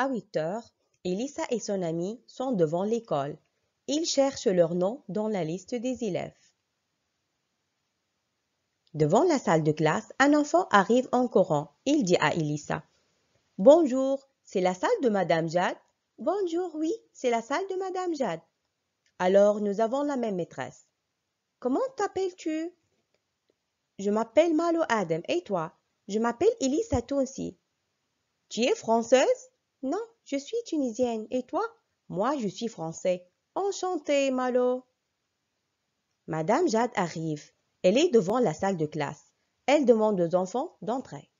À 8 heures, Elisa et son amie sont devant l'école. Ils cherchent leur nom dans la liste des élèves. Devant la salle de classe, un enfant arrive en courant. Il dit à Elisa « Bonjour, c'est la salle de Madame Jade Bonjour, oui, c'est la salle de Madame Jade. Alors, nous avons la même maîtresse. Comment t'appelles-tu Je m'appelle Malo Adam. Et toi Je m'appelle Elisa Tonsi. Tu es française non, je suis tunisienne. Et toi Moi, je suis français. Enchanté, Malo. Madame Jade arrive. Elle est devant la salle de classe. Elle demande aux enfants d'entrer.